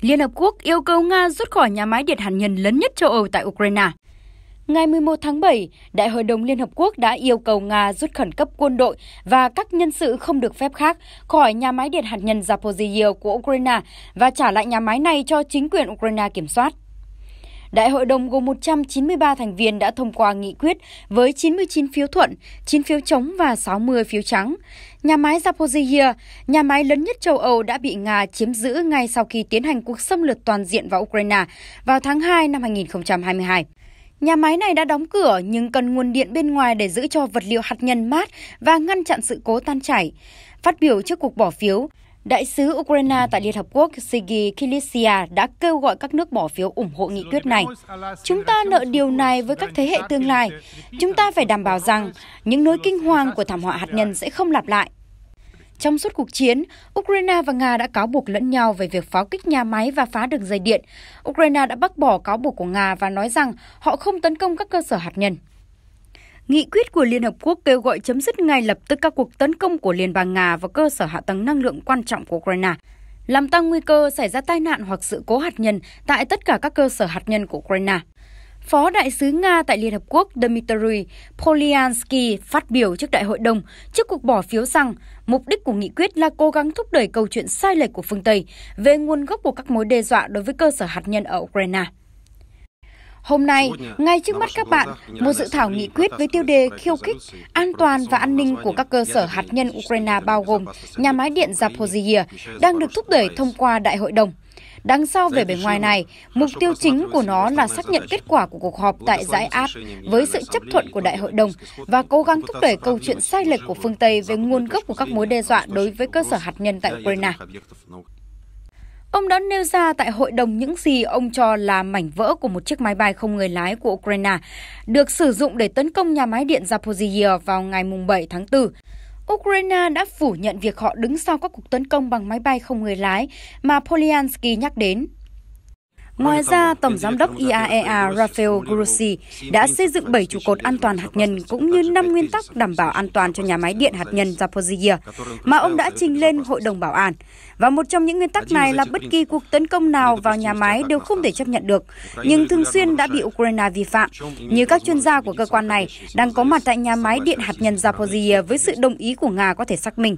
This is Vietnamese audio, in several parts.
Liên Hợp Quốc yêu cầu Nga rút khỏi nhà máy điện hạt nhân lớn nhất châu Âu tại Ukraine. Ngày 11 tháng 7, Đại hội đồng Liên Hợp Quốc đã yêu cầu Nga rút khẩn cấp quân đội và các nhân sự không được phép khác khỏi nhà máy điện hạt nhân Zaporizhia của Ukraine và trả lại nhà máy này cho chính quyền Ukraine kiểm soát. Đại hội đồng gồm 193 thành viên đã thông qua nghị quyết với 99 phiếu thuận, 9 phiếu chống và 60 phiếu trắng. Nhà máy Zaporizhia, nhà máy lớn nhất châu Âu đã bị Nga chiếm giữ ngay sau khi tiến hành cuộc xâm lược toàn diện vào Ukraine vào tháng 2 năm 2022. Nhà máy này đã đóng cửa nhưng cần nguồn điện bên ngoài để giữ cho vật liệu hạt nhân mát và ngăn chặn sự cố tan chảy. Phát biểu trước cuộc bỏ phiếu, Đại sứ Ukraine tại Liên Hợp Quốc Sergei Kilicia đã kêu gọi các nước bỏ phiếu ủng hộ nghị quyết này. Chúng ta nợ điều này với các thế hệ tương lai. Chúng ta phải đảm bảo rằng những nỗi kinh hoàng của thảm họa hạt nhân sẽ không lặp lại. Trong suốt cuộc chiến, Ukraine và Nga đã cáo buộc lẫn nhau về việc pháo kích nhà máy và phá đường dây điện. Ukraine đã bác bỏ cáo buộc của Nga và nói rằng họ không tấn công các cơ sở hạt nhân. Nghị quyết của Liên Hợp Quốc kêu gọi chấm dứt ngay lập tức các cuộc tấn công của Liên bang Nga vào cơ sở hạ tầng năng lượng quan trọng của Ukraine, làm tăng nguy cơ xảy ra tai nạn hoặc sự cố hạt nhân tại tất cả các cơ sở hạt nhân của Ukraine. Phó Đại sứ Nga tại Liên Hợp Quốc Dmitry Polyansky phát biểu trước Đại hội đồng trước cuộc bỏ phiếu rằng mục đích của nghị quyết là cố gắng thúc đẩy câu chuyện sai lệch của phương Tây về nguồn gốc của các mối đe dọa đối với cơ sở hạt nhân ở Ukraine. Hôm nay, ngay trước mắt các bạn, một dự thảo nghị quyết với tiêu đề khiêu khích an toàn và an ninh của các cơ sở hạt nhân Ukraine bao gồm nhà máy điện Zaporizhia đang được thúc đẩy thông qua Đại hội đồng. Đằng sau về bề ngoài này, mục tiêu chính của nó là xác nhận kết quả của cuộc họp tại giải áp với sự chấp thuận của Đại hội đồng và cố gắng thúc đẩy câu chuyện sai lệch của phương Tây về nguồn gốc của các mối đe dọa đối với cơ sở hạt nhân tại Ukraine. Ông đã nêu ra tại hội đồng những gì ông cho là mảnh vỡ của một chiếc máy bay không người lái của Ukraine, được sử dụng để tấn công nhà máy điện Zaporizhia vào ngày 7 tháng 4. Ukraine đã phủ nhận việc họ đứng sau các cuộc tấn công bằng máy bay không người lái mà Polyansky nhắc đến. Ngoài ra, Tổng Giám đốc IAEA e Rafael Grossi đã xây dựng 7 trụ cột an toàn hạt nhân cũng như 5 nguyên tắc đảm bảo an toàn cho nhà máy điện hạt nhân Zaporizhia mà ông đã trình lên Hội đồng Bảo an. Và một trong những nguyên tắc này là bất kỳ cuộc tấn công nào vào nhà máy đều không thể chấp nhận được, nhưng thường xuyên đã bị Ukraine vi phạm. Như các chuyên gia của cơ quan này đang có mặt tại nhà máy điện hạt nhân Zaporizhia với sự đồng ý của Nga có thể xác minh.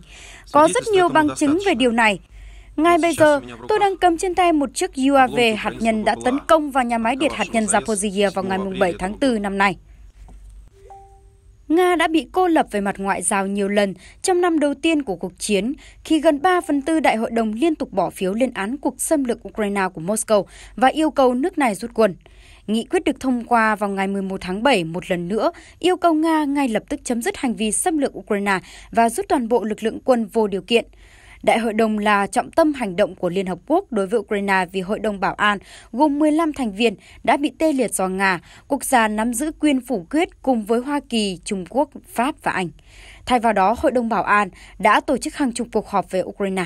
Có rất nhiều bằng chứng về điều này, ngay bây giờ, tôi đang cầm trên tay một chiếc UAV hạt nhân đã tấn công vào nhà máy điện hạt nhân Zaporizhia vào ngày 7 tháng 4 năm nay. Nga đã bị cô lập về mặt ngoại giao nhiều lần trong năm đầu tiên của cuộc chiến, khi gần 3 phần tư đại hội đồng liên tục bỏ phiếu lên án cuộc xâm lược Ukraine của Moscow và yêu cầu nước này rút quân. Nghị quyết được thông qua vào ngày 11 tháng 7 một lần nữa, yêu cầu Nga ngay lập tức chấm dứt hành vi xâm lược Ukraine và rút toàn bộ lực lượng quân vô điều kiện. Đại hội đồng là trọng tâm hành động của Liên Hợp Quốc đối với Ukraine vì Hội đồng Bảo an gồm 15 thành viên đã bị tê liệt do Nga, quốc gia nắm giữ quyền phủ quyết cùng với Hoa Kỳ, Trung Quốc, Pháp và Anh. Thay vào đó, Hội đồng Bảo an đã tổ chức hàng chục cuộc họp về Ukraine.